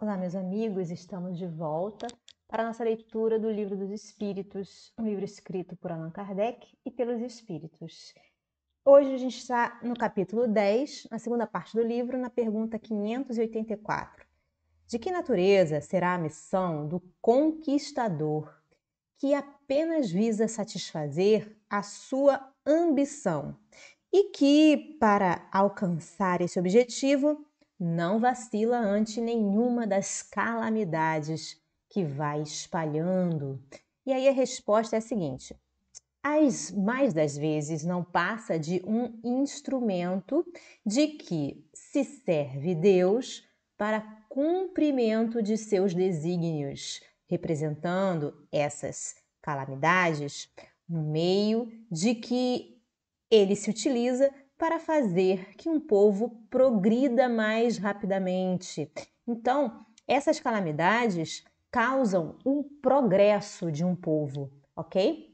Olá, meus amigos, estamos de volta para a nossa leitura do Livro dos Espíritos, um livro escrito por Allan Kardec e pelos Espíritos. Hoje a gente está no capítulo 10, na segunda parte do livro, na pergunta 584. De que natureza será a missão do conquistador que apenas visa satisfazer a sua ambição e que, para alcançar esse objetivo, não vacila ante nenhuma das calamidades que vai espalhando. E aí a resposta é a seguinte: as mais das vezes não passa de um instrumento de que se serve Deus para cumprimento de seus desígnios, representando essas calamidades no meio de que ele se utiliza para fazer que um povo progrida mais rapidamente. Então, essas calamidades causam o um progresso de um povo, ok?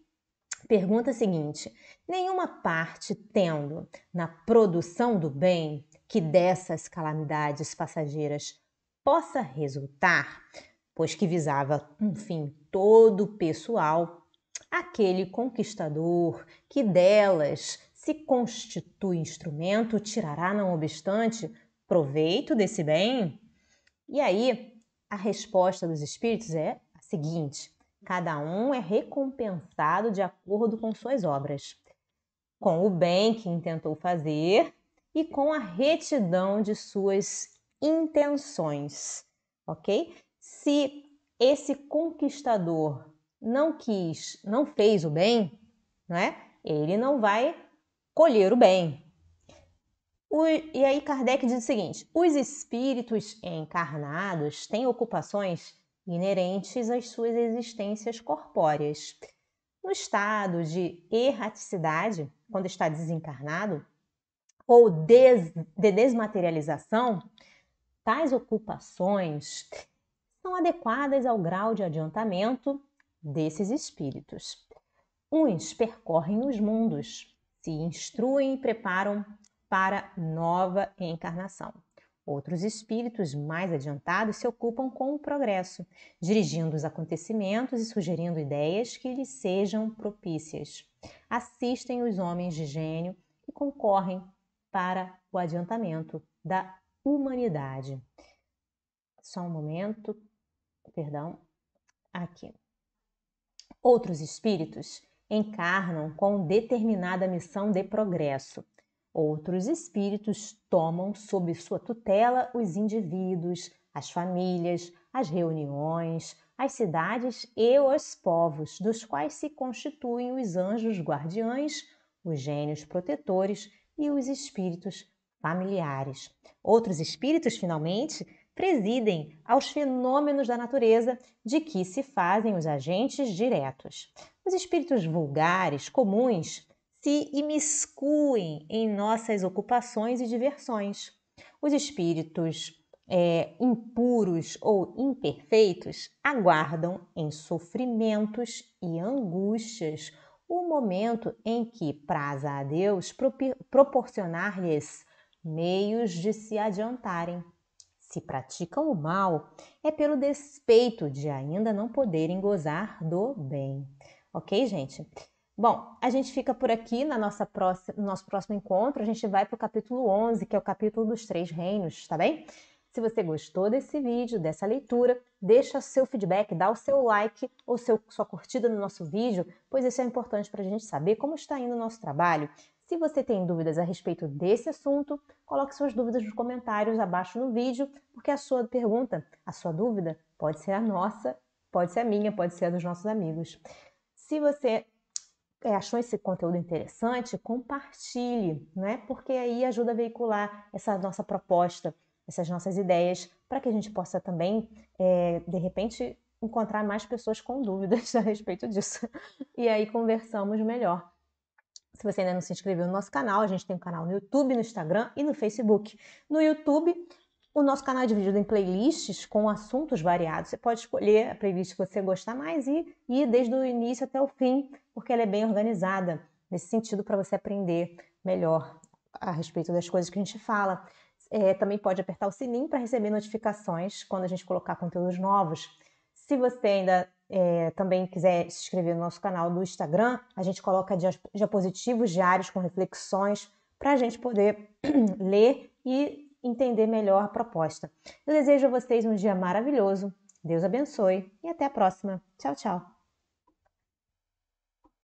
Pergunta seguinte: nenhuma parte tendo na produção do bem que dessas calamidades passageiras possa resultar, pois que visava um fim todo pessoal, aquele conquistador que delas se constitui instrumento, tirará, não obstante, proveito desse bem? E aí, a resposta dos espíritos é a seguinte: cada um é recompensado de acordo com suas obras, com o bem que intentou fazer e com a retidão de suas intenções, ok? Se esse conquistador não quis, não fez o bem, não é? Ele não vai colher o bem. O, e aí Kardec diz o seguinte: os espíritos encarnados têm ocupações inerentes às suas existências corpóreas. No estado de erraticidade, quando está desencarnado, ou des, de desmaterialização, tais ocupações são adequadas ao grau de adiantamento desses espíritos. Uns percorrem os mundos, se instruem e preparam para nova encarnação. Outros espíritos mais adiantados se ocupam com o progresso, dirigindo os acontecimentos e sugerindo ideias que lhes sejam propícias. Assistem os homens de gênio e concorrem para o adiantamento da humanidade. Só um momento, perdão, aqui. Outros espíritos encarnam com determinada missão de progresso. Outros espíritos tomam sob sua tutela os indivíduos, as famílias, as reuniões, as cidades e os povos, dos quais se constituem os anjos guardiães, os gênios protetores e os espíritos familiares. Outros espíritos, finalmente, presidem aos fenômenos da natureza de que se fazem os agentes diretos. Os espíritos vulgares, comuns, se imiscuem em nossas ocupações e diversões. Os espíritos é, impuros ou imperfeitos aguardam em sofrimentos e angústias o momento em que praza a Deus proporcionar-lhes meios de se adiantarem. Se praticam o mal, é pelo despeito de ainda não poderem gozar do bem. Ok, gente? Bom, a gente fica por aqui na nossa próxima, no nosso próximo encontro. A gente vai para o capítulo 11, que é o capítulo dos três reinos, tá bem? Se você gostou desse vídeo, dessa leitura, deixa seu feedback, dá o seu like ou seu, sua curtida no nosso vídeo, pois isso é importante para a gente saber como está indo o nosso trabalho, se você tem dúvidas a respeito desse assunto, coloque suas dúvidas nos comentários abaixo no vídeo, porque a sua pergunta, a sua dúvida, pode ser a nossa, pode ser a minha, pode ser a dos nossos amigos. Se você é, achou esse conteúdo interessante, compartilhe, né? porque aí ajuda a veicular essa nossa proposta, essas nossas ideias, para que a gente possa também, é, de repente, encontrar mais pessoas com dúvidas a respeito disso. E aí conversamos melhor. Se você ainda não se inscreveu no nosso canal, a gente tem um canal no YouTube, no Instagram e no Facebook. No YouTube, o nosso canal é dividido em playlists com assuntos variados. Você pode escolher a playlist que você gostar mais e ir desde o início até o fim, porque ela é bem organizada, nesse sentido, para você aprender melhor a respeito das coisas que a gente fala. É, também pode apertar o sininho para receber notificações quando a gente colocar conteúdos novos. Se você ainda é, também quiser se inscrever no nosso canal do Instagram, a gente coloca diapositivos diários com reflexões para a gente poder ler e entender melhor a proposta. Eu desejo a vocês um dia maravilhoso, Deus abençoe e até a próxima. Tchau, tchau!